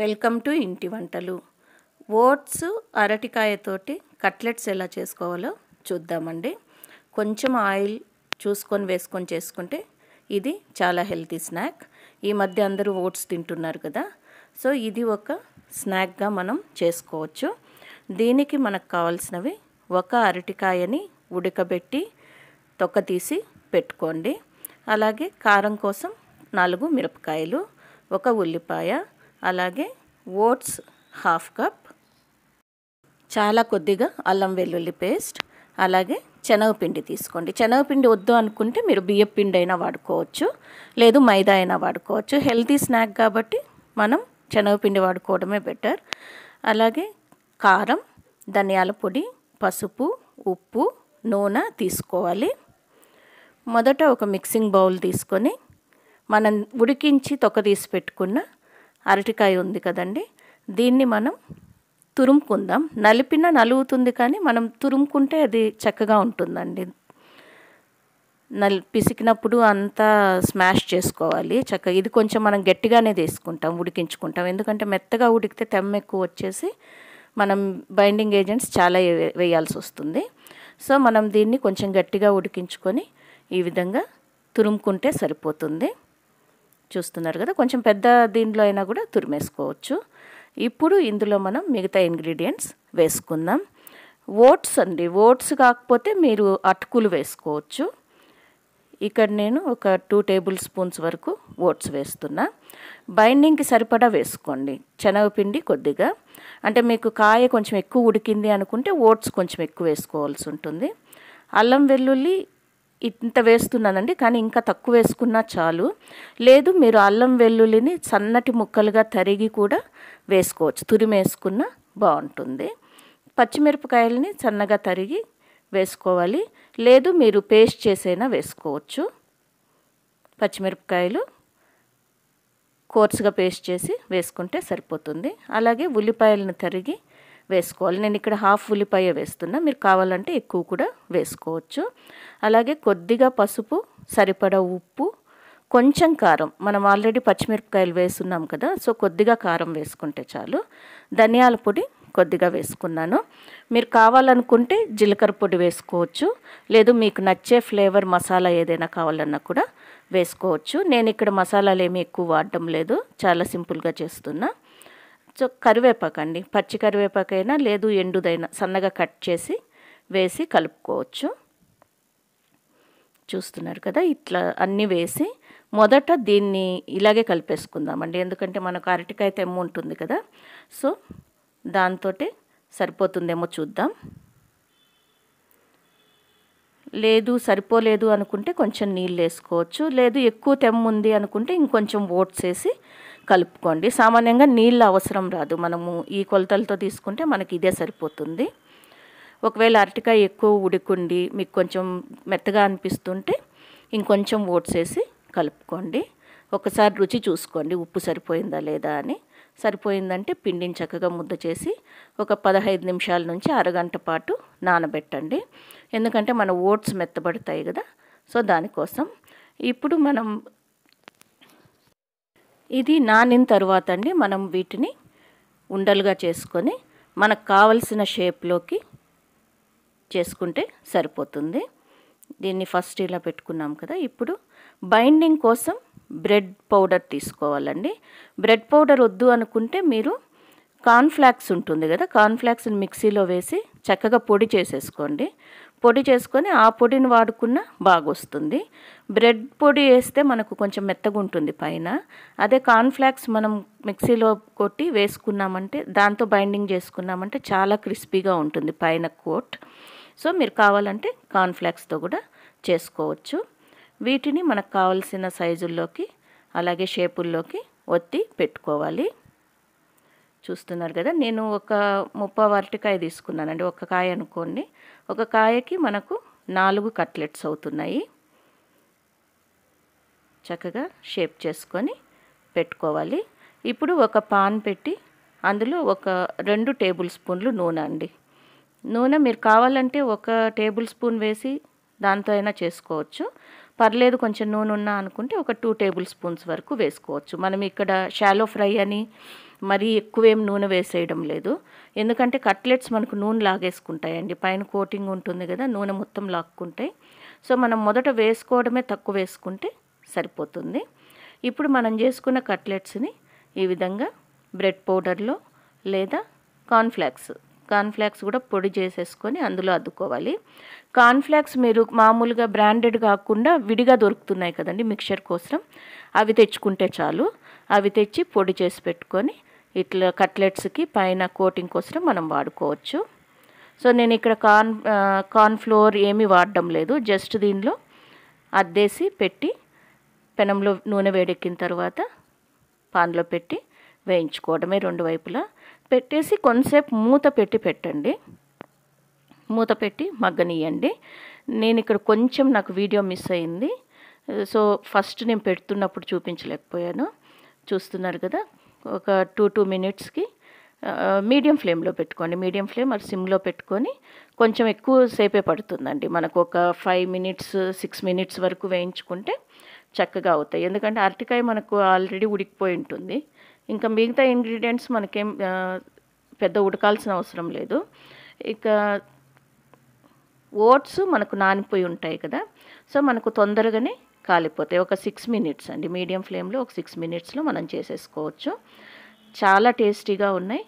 welcome to ఇంటి వంటలు oats అరటికాయతోటి cutlets ఎలా చేసుకోవాలో చూద్దామండి కొంచెం ఆయిల్ చూసుకొని వేసుకొని చేసుకుంటే ఇది చాలా హెల్తీ స్నాక్ ఈ మధ్య అందరూ ఓట్స్ తింటున్నారు కదా సో ఇది ఒక స్నాక్గా మనం చేసుకోవచ్చు దీనికి మనకు కావాల్సినవి ఒక అరటికాయని ఉడకబెట్టి తొక్క తీసి పెట్టుకోండి అలాగే కారం కోసం నాలుగు మిరపకాయలు ఒక ఉల్లిపాయ అలాగే ఓట్స్ హాఫ్ కప్ చాలా కొద్దిగా అల్లం వెల్లుల్లి పేస్ట్ అలాగే శనగపిండి తీసుకోండి శనగపిండి వద్దు అనుకుంటే మీరు బియ్యపిండి పిండి అయినా వాడుకోవచ్చు లేదు మైదా అయినా వాడుకోవచ్చు హెల్తీ స్నాక్ కాబట్టి మనం శనగపిండి వాడుకోవడమే బెటర్ అలాగే కారం ధనియాల పొడి పసుపు ఉప్పు నూనె తీసుకోవాలి మొదట ఒక మిక్సింగ్ బౌల్ తీసుకొని మనం ఉడికించి తొక్క తీసి పెట్టుకున్న అరటికాయ ఉంది కదండి దీన్ని మనం తురుముకుందాం నలిపిన నలుగుతుంది కానీ మనం తురుముకుంటే అది చక్కగా ఉంటుందండి నల్ పిసికినప్పుడు అంతా స్మాష్ చేసుకోవాలి చక్క ఇది కొంచెం మనం గట్టిగానే తీసుకుంటాం ఉడికించుకుంటాం ఎందుకంటే మెత్తగా ఉడికితే తెమ్మ ఎక్కువ వచ్చేసి మనం బైండింగ్ ఏజెంట్స్ చాలా వేయాల్సి వస్తుంది సో మనం దీన్ని కొంచెం గట్టిగా ఉడికించుకొని ఈ విధంగా తురుముకుంటే సరిపోతుంది చూస్తున్నారు కదా కొంచెం పెద్ద దీనిలో అయినా కూడా తురిమేసుకోవచ్చు ఇప్పుడు ఇందులో మనం మిగతా ఇంగ్రీడియంట్స్ వేసుకుందాం ఓట్స్ అండి ఓట్స్ కాకపోతే మీరు అటుకులు వేసుకోవచ్చు ఇక్కడ నేను ఒక టూ టేబుల్ స్పూన్స్ వరకు ఓట్స్ వేస్తున్నా బైండింగ్కి సరిపడా వేసుకోండి శనగపిండి కొద్దిగా అంటే మీకు కాయ కొంచెం ఎక్కువ ఉడికింది అనుకుంటే ఓట్స్ కొంచెం ఎక్కువ వేసుకోవాల్సి ఉంటుంది అల్లం వెల్లుల్లి ఇంత వేస్తున్నానండి కానీ ఇంకా తక్కువ వేసుకున్నా చాలు లేదు మీరు అల్లం వెల్లుల్లిని సన్నటి ముక్కలుగా తరిగి కూడా వేసుకోవచ్చు తురిమేసుకున్న బాగుంటుంది పచ్చిమిరపకాయలని సన్నగా తరిగి వేసుకోవాలి లేదు మీరు పేస్ట్ చేసైనా వేసుకోవచ్చు పచ్చిమిరపకాయలు కోర్సుగా పేస్ట్ చేసి వేసుకుంటే సరిపోతుంది అలాగే ఉల్లిపాయలను తరిగి వేసుకోవాలి నేను ఇక్కడ హాఫ్ ఉల్లిపాయ వేస్తున్నా మీరు కావాలంటే ఎక్కువ కూడా వేసుకోవచ్చు అలాగే కొద్దిగా పసుపు సరిపడా ఉప్పు కొంచెం కారం మనం ఆల్రెడీ పచ్చిమిరపకాయలు వేసున్నాం కదా సో కొద్దిగా కారం వేసుకుంటే చాలు ధనియాల పొడి కొద్దిగా వేసుకున్నాను మీరు కావాలనుకుంటే జీలకర్ర పొడి వేసుకోవచ్చు లేదు మీకు నచ్చే ఫ్లేవర్ మసాలా ఏదైనా కావాలన్నా కూడా వేసుకోవచ్చు నేను ఇక్కడ మసాలాలు ఏమీ ఎక్కువ వాడడం లేదు చాలా సింపుల్గా చేస్తున్నా సో కరివేపాకు అండి పచ్చి కరివేపాకైనా లేదు ఎండుదైనా సన్నగా కట్ చేసి వేసి కలుపుకోవచ్చు చూస్తున్నారు కదా ఇట్లా అన్నీ వేసి మొదట దీన్ని ఇలాగే కలిపేసుకుందామండి ఎందుకంటే మనకు అరటికాయ తెమ్ము ఉంటుంది కదా సో దాంతో సరిపోతుందేమో చూద్దాం లేదు సరిపోలేదు అనుకుంటే కొంచెం నీళ్ళు వేసుకోవచ్చు లేదు ఎక్కువ తెమ్ము ఉంది అనుకుంటే ఇంకొంచెం ఓట్స్ వేసి కలుపుకోండి సామాన్యంగా నీళ్ళు అవసరం రాదు మనము ఈ కొలతలతో తీసుకుంటే మనకి ఇదే సరిపోతుంది ఒకవేళ అరటికాయ ఎక్కువ ఉడికుండి మీకు కొంచెం మెత్తగా అనిపిస్తుంటే ఇంకొంచెం ఓట్స్ వేసి కలుపుకోండి ఒకసారి రుచి చూసుకోండి ఉప్పు సరిపోయిందా లేదా అని సరిపోయిందంటే పిండిని చక్కగా ముద్ద చేసి ఒక పదహైదు నిమిషాల నుంచి అరగంట పాటు నానబెట్టండి ఎందుకంటే మన ఓట్స్ మెత్తబడతాయి కదా సో దానికోసం ఇప్పుడు మనం ఇది నానిన తర్వాత అండి మనం వీటిని ఉండలుగా చేసుకొని మనకు కావలసిన షేప్లోకి చేసుకుంటే సరిపోతుంది దీన్ని ఫస్ట్ ఇలా పెట్టుకున్నాం కదా ఇప్పుడు బైండింగ్ కోసం బ్రెడ్ పౌడర్ తీసుకోవాలండి బ్రెడ్ పౌడర్ వద్దు అనుకుంటే మీరు కార్న్ఫ్లాక్స్ ఉంటుంది కదా కార్న్ఫ్లాక్స్ని మిక్సీలో వేసి చక్కగా పొడి చేసేసుకోండి పొడి చేసుకొని ఆ పొడిని వాడుకున్న బాగొస్తుంది బ్రెడ్ పొడి వేస్తే మనకు కొంచెం మెత్తగా ఉంటుంది పైన అదే కార్న్ఫ్లాక్స్ మనం మిక్సీలో కొట్టి వేసుకున్నామంటే దాంతో బైండింగ్ చేసుకున్నామంటే చాలా క్రిస్పీగా ఉంటుంది పైన కోట్ సో మీరు కావాలంటే కార్న్ఫ్లాక్స్తో కూడా చేసుకోవచ్చు వీటిని మనకు కావలసిన సైజుల్లోకి అలాగే షేపుల్లోకి ఒత్తి పెట్టుకోవాలి చూస్తున్నారు కదా నేను ఒక ముప్పై అరటికాయ తీసుకున్నానండి ఒక కాయ అనుకోండి ఒక కాయకి మనకు నాలుగు కట్లెట్స్ అవుతున్నాయి చక్కగా షేప్ చేసుకొని పెట్టుకోవాలి ఇప్పుడు ఒక పాన్ పెట్టి అందులో ఒక రెండు టేబుల్ స్పూన్లు నూనె అండి నూనె మీరు కావాలంటే ఒక టేబుల్ స్పూన్ వేసి దాంతో అయినా చేసుకోవచ్చు పర్లేదు కొంచెం నూనె ఉన్నా అనుకుంటే ఒక టూ టేబుల్ స్పూన్స్ వరకు వేసుకోవచ్చు మనం ఇక్కడ షాలో ఫ్రై అని మరీ ఎక్కువేం నూనె వేసేయడం లేదు ఎందుకంటే కట్లెట్స్ మనకు నూనె లాగేసుకుంటాయండి పైన కోటింగ్ ఉంటుంది కదా నూనె మొత్తం లాక్కుంటాయి సో మనం మొదట వేసుకోవడమే తక్కువ వేసుకుంటే సరిపోతుంది ఇప్పుడు మనం చేసుకున్న కట్లెట్స్ని ఈ విధంగా బ్రెడ్ పౌడర్లో లేదా కార్న్ఫ్లాక్స్ కార్న్ఫ్లాక్స్ కూడా పొడి చేసేసుకొని అందులో అద్దుకోవాలి కార్న్ఫ్లాక్స్ మీరు మామూలుగా బ్రాండెడ్ కాకుండా విడిగా దొరుకుతున్నాయి కదండి మిక్చర్ కోసం అవి తెచ్చుకుంటే చాలు అవి తెచ్చి పొడి చేసి పెట్టుకొని ఇట్లా కట్లెట్స్కి పైన కోటింగ్ కోసం మనం వాడుకోవచ్చు సో నేను ఇక్కడ కార్న్ కార్న్ ఫ్లోర్ ఏమీ వాడడం లేదు జస్ట్ దీనిలో అద్దేసి పెట్టి పెనంలో నూనె వేడెక్కిన తర్వాత పాన్లో పెట్టి వేయించుకోవడమే రెండు వైపులా పెట్టేసి కొంతసేపు మూత పెట్టి పెట్టండి మూత పెట్టి మగ్గనియండి నేను ఇక్కడ కొంచెం నాకు వీడియో మిస్ అయింది సో ఫస్ట్ నేను పెడుతున్నప్పుడు చూపించలేకపోయాను చూస్తున్నారు కదా ఒక టూ టూ మినిట్స్కి మీడియం ఫ్లేమ్లో పెట్టుకోండి మీడియం ఫ్లేమ్ అది సిమ్లో పెట్టుకొని కొంచెం ఎక్కువ సేపే పడుతుందండి మనకు ఒక ఫైవ్ మినిట్స్ సిక్స్ మినిట్స్ వరకు వేయించుకుంటే చక్కగా అవుతాయి ఎందుకంటే అరటికాయ మనకు ఆల్రెడీ ఉడికిపోయి ఉంటుంది ఇంకా మిగతా ఇంగ్రీడియంట్స్ మనకేం పెద్ద ఉడకాల్సిన అవసరం లేదు ఇక ఓట్స్ మనకు నానిపోయి ఉంటాయి కదా సో మనకు తొందరగానే కాలిపోతాయి ఒక సిక్స్ మినిట్స్ అండి మీడియం ఫ్లేమ్లో ఒక సిక్స్ మినిట్స్లో మనం చేసేసుకోవచ్చు చాలా టేస్టీగా ఉన్నాయి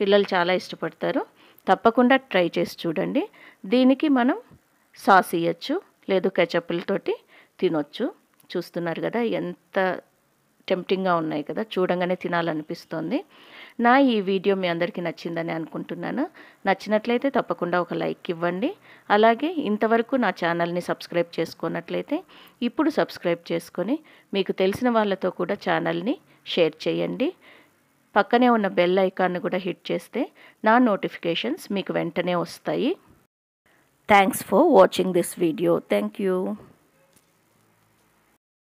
పిల్లలు చాలా ఇష్టపడతారు తప్పకుండా ట్రై చేసి చూడండి దీనికి మనం సాస్ ఇవ్వచ్చు లేదు కెచప్పులతోటి తినొచ్చు చూస్తున్నారు కదా ఎంత టెంప్టింగ్గా ఉన్నాయి కదా చూడంగానే తినాలనిపిస్తుంది నా ఈ వీడియో మీ అందరికీ నచ్చిందని అనుకుంటున్నాను నచ్చినట్లయితే తప్పకుండా ఒక లైక్ ఇవ్వండి అలాగే ఇంతవరకు నా ఛానల్ని సబ్స్క్రైబ్ చేసుకున్నట్లయితే ఇప్పుడు సబ్స్క్రైబ్ చేసుకొని మీకు తెలిసిన వాళ్ళతో కూడా ఛానల్ని షేర్ చేయండి పక్కనే ఉన్న బెల్ ఐకాన్ను కూడా హిట్ చేస్తే నా నోటిఫికేషన్స్ మీకు వెంటనే వస్తాయి thanks for watching this video thank you